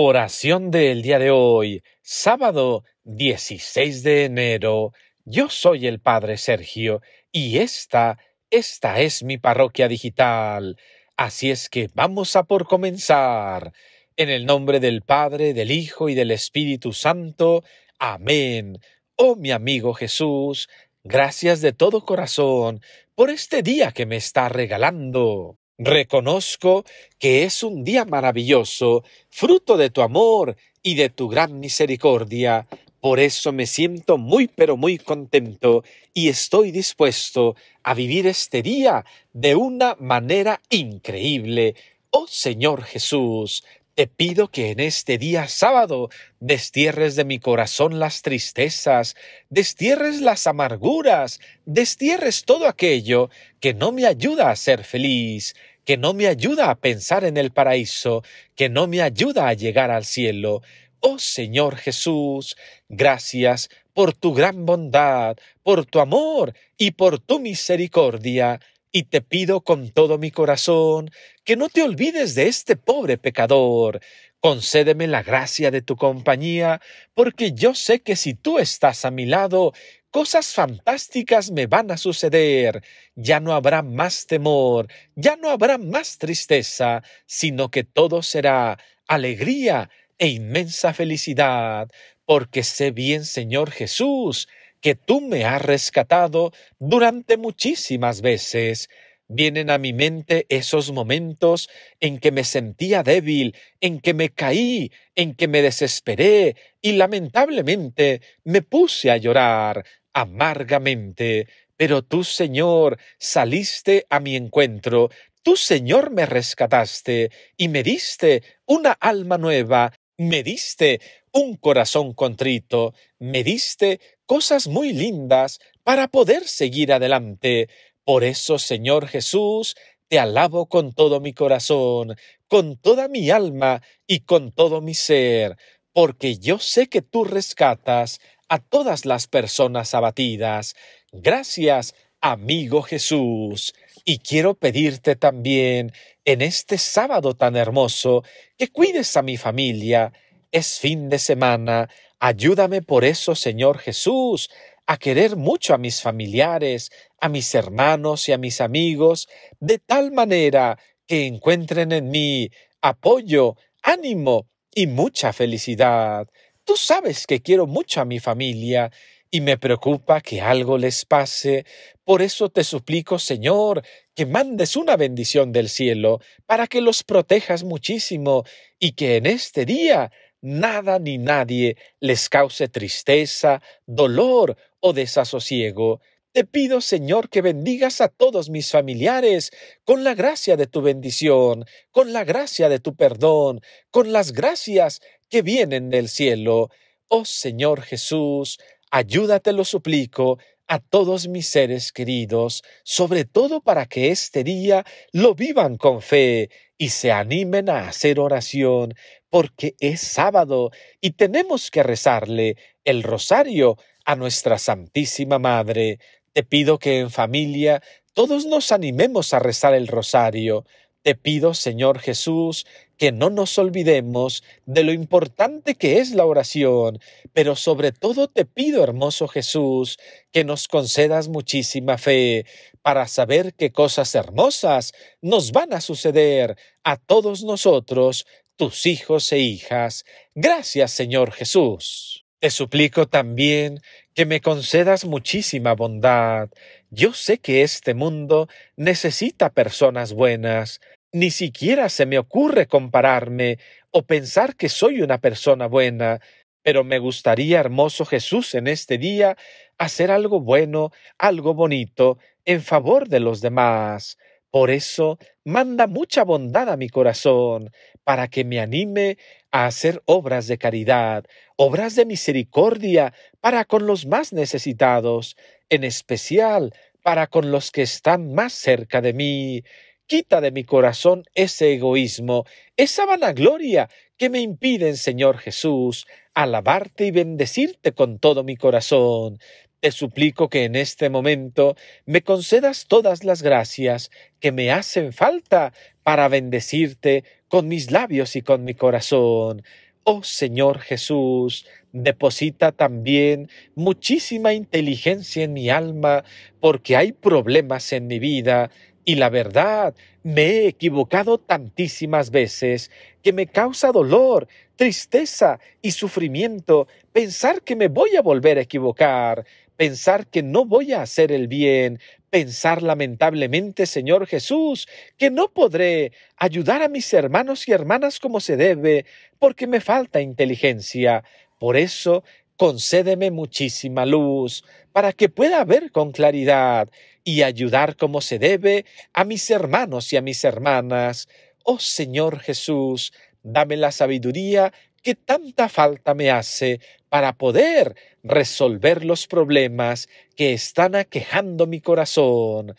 Oración del día de hoy, sábado 16 de enero. Yo soy el Padre Sergio y esta, esta es mi parroquia digital. Así es que vamos a por comenzar. En el nombre del Padre, del Hijo y del Espíritu Santo. Amén. Oh mi amigo Jesús, gracias de todo corazón por este día que me está regalando. Reconozco que es un día maravilloso, fruto de tu amor y de tu gran misericordia. Por eso me siento muy pero muy contento y estoy dispuesto a vivir este día de una manera increíble. Oh Señor Jesús, te pido que en este día sábado destierres de mi corazón las tristezas, destierres las amarguras, destierres todo aquello que no me ayuda a ser feliz que no me ayuda a pensar en el paraíso, que no me ayuda a llegar al cielo. Oh Señor Jesús, gracias por tu gran bondad, por tu amor y por tu misericordia, y te pido con todo mi corazón que no te olvides de este pobre pecador. Concédeme la gracia de tu compañía, porque yo sé que si tú estás a mi lado, Cosas fantásticas me van a suceder. Ya no habrá más temor, ya no habrá más tristeza, sino que todo será alegría e inmensa felicidad, porque sé bien, Señor Jesús, que tú me has rescatado durante muchísimas veces Vienen a mi mente esos momentos en que me sentía débil, en que me caí, en que me desesperé y lamentablemente me puse a llorar amargamente. Pero tú, Señor, saliste a mi encuentro, tú, Señor, me rescataste y me diste una alma nueva, me diste un corazón contrito, me diste cosas muy lindas para poder seguir adelante. Por eso, Señor Jesús, te alabo con todo mi corazón, con toda mi alma y con todo mi ser, porque yo sé que tú rescatas a todas las personas abatidas. Gracias, amigo Jesús. Y quiero pedirte también, en este sábado tan hermoso, que cuides a mi familia. Es fin de semana. Ayúdame por eso, Señor Jesús, a querer mucho a mis familiares, a mis hermanos y a mis amigos, de tal manera que encuentren en mí apoyo, ánimo y mucha felicidad. Tú sabes que quiero mucho a mi familia y me preocupa que algo les pase. Por eso te suplico, Señor, que mandes una bendición del cielo para que los protejas muchísimo y que en este día nada ni nadie les cause tristeza, dolor o desasosiego. Te pido, Señor, que bendigas a todos mis familiares con la gracia de tu bendición, con la gracia de tu perdón, con las gracias que vienen del cielo. Oh Señor Jesús, ayúdate, lo suplico, a todos mis seres queridos, sobre todo para que este día lo vivan con fe y se animen a hacer oración, porque es sábado y tenemos que rezarle el rosario a nuestra Santísima Madre. Te pido que en familia todos nos animemos a rezar el rosario. Te pido, Señor Jesús, que no nos olvidemos de lo importante que es la oración, pero sobre todo te pido, hermoso Jesús, que nos concedas muchísima fe para saber qué cosas hermosas nos van a suceder a todos nosotros tus hijos e hijas. Gracias, Señor Jesús. Te suplico también que me concedas muchísima bondad. Yo sé que este mundo necesita personas buenas. Ni siquiera se me ocurre compararme o pensar que soy una persona buena, pero me gustaría, hermoso Jesús, en este día hacer algo bueno, algo bonito, en favor de los demás. Por eso, manda mucha bondad a mi corazón, para que me anime a hacer obras de caridad, obras de misericordia para con los más necesitados, en especial para con los que están más cerca de mí. Quita de mi corazón ese egoísmo, esa vanagloria que me impiden, Señor Jesús, alabarte y bendecirte con todo mi corazón te suplico que en este momento me concedas todas las gracias que me hacen falta para bendecirte con mis labios y con mi corazón. Oh Señor Jesús, deposita también muchísima inteligencia en mi alma, porque hay problemas en mi vida y la verdad, me he equivocado tantísimas veces que me causa dolor tristeza y sufrimiento, pensar que me voy a volver a equivocar, pensar que no voy a hacer el bien, pensar lamentablemente, Señor Jesús, que no podré ayudar a mis hermanos y hermanas como se debe, porque me falta inteligencia. Por eso, concédeme muchísima luz, para que pueda ver con claridad y ayudar como se debe a mis hermanos y a mis hermanas. Oh Señor Jesús, dame la sabiduría que tanta falta me hace para poder resolver los problemas que están aquejando mi corazón.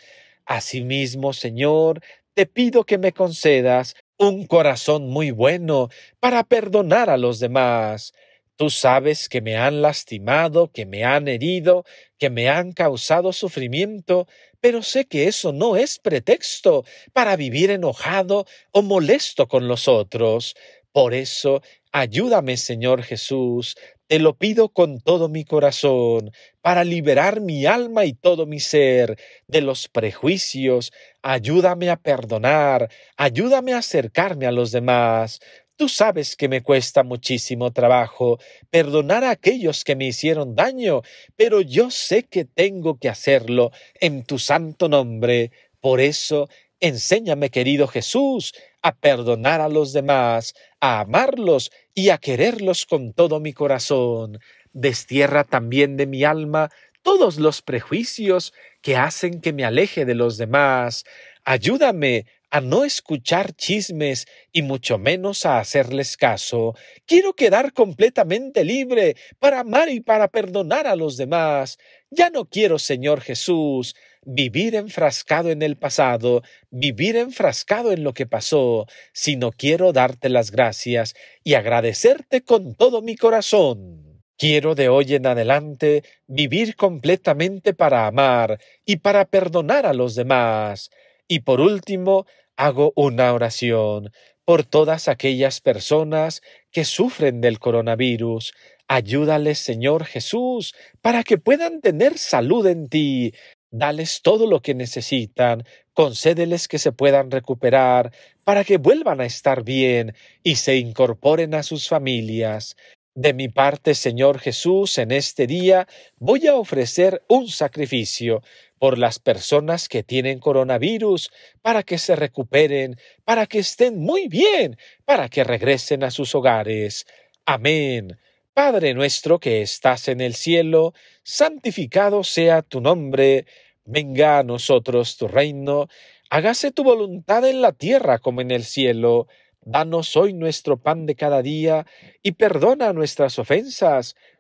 Asimismo, Señor, te pido que me concedas un corazón muy bueno para perdonar a los demás. Tú sabes que me han lastimado, que me han herido, que me han causado sufrimiento, pero sé que eso no es pretexto para vivir enojado o molesto con los otros. Por eso, ayúdame, Señor Jesús, te lo pido con todo mi corazón, para liberar mi alma y todo mi ser de los prejuicios. Ayúdame a perdonar, ayúdame a acercarme a los demás. Tú sabes que me cuesta muchísimo trabajo perdonar a aquellos que me hicieron daño, pero yo sé que tengo que hacerlo en tu santo nombre. Por eso, enséñame, querido Jesús, a perdonar a los demás, a amarlos y a quererlos con todo mi corazón. Destierra también de mi alma todos los prejuicios que hacen que me aleje de los demás. Ayúdame a no escuchar chismes y mucho menos a hacerles caso. Quiero quedar completamente libre para amar y para perdonar a los demás. Ya no quiero, Señor Jesús, vivir enfrascado en el pasado, vivir enfrascado en lo que pasó, sino quiero darte las gracias y agradecerte con todo mi corazón. Quiero de hoy en adelante vivir completamente para amar y para perdonar a los demás. Y por último, hago una oración por todas aquellas personas que sufren del coronavirus. Ayúdales, Señor Jesús, para que puedan tener salud en ti. Dales todo lo que necesitan, concédeles que se puedan recuperar, para que vuelvan a estar bien y se incorporen a sus familias. De mi parte, Señor Jesús, en este día voy a ofrecer un sacrificio por las personas que tienen coronavirus, para que se recuperen, para que estén muy bien, para que regresen a sus hogares. Amén. Padre nuestro que estás en el cielo, santificado sea tu nombre, venga a nosotros tu reino, hágase tu voluntad en la tierra como en el cielo. Danos hoy nuestro pan de cada día y perdona nuestras ofensas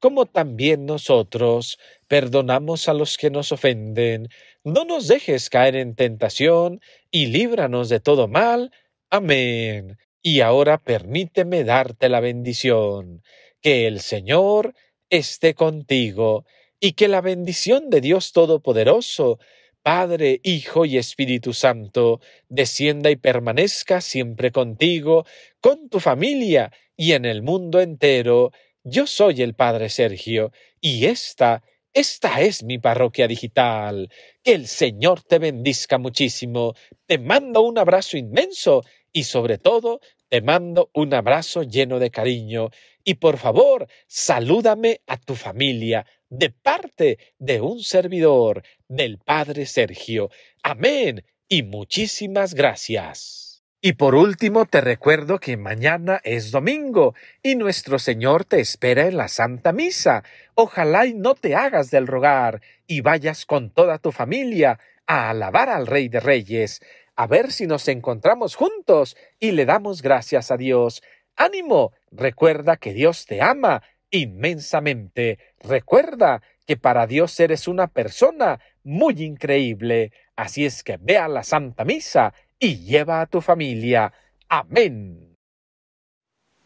como también nosotros perdonamos a los que nos ofenden. No nos dejes caer en tentación, y líbranos de todo mal. Amén. Y ahora permíteme darte la bendición. Que el Señor esté contigo, y que la bendición de Dios Todopoderoso, Padre, Hijo y Espíritu Santo, descienda y permanezca siempre contigo, con tu familia y en el mundo entero yo soy el Padre Sergio y esta, esta es mi parroquia digital. Que el Señor te bendizca muchísimo. Te mando un abrazo inmenso y sobre todo te mando un abrazo lleno de cariño. Y por favor, salúdame a tu familia de parte de un servidor, del Padre Sergio. Amén y muchísimas gracias. Y por último, te recuerdo que mañana es domingo y nuestro Señor te espera en la Santa Misa. Ojalá y no te hagas del rogar y vayas con toda tu familia a alabar al Rey de Reyes, a ver si nos encontramos juntos y le damos gracias a Dios. Ánimo, recuerda que Dios te ama inmensamente. Recuerda que para Dios eres una persona muy increíble. Así es que ve a la Santa Misa y lleva a tu familia. Amén.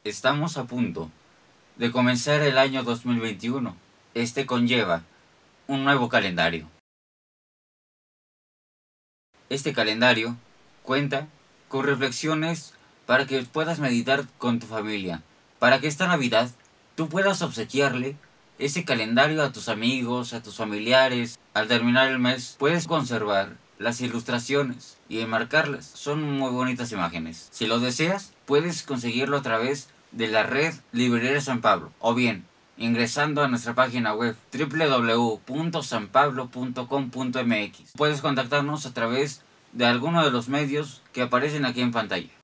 Estamos a punto de comenzar el año 2021. Este conlleva un nuevo calendario. Este calendario cuenta con reflexiones para que puedas meditar con tu familia, para que esta Navidad tú puedas obsequiarle ese calendario a tus amigos, a tus familiares. Al terminar el mes puedes conservar las ilustraciones y enmarcarlas. Son muy bonitas imágenes. Si lo deseas, puedes conseguirlo a través de la red Librería San Pablo o bien ingresando a nuestra página web www.sanpablo.com.mx. Puedes contactarnos a través de alguno de los medios que aparecen aquí en pantalla.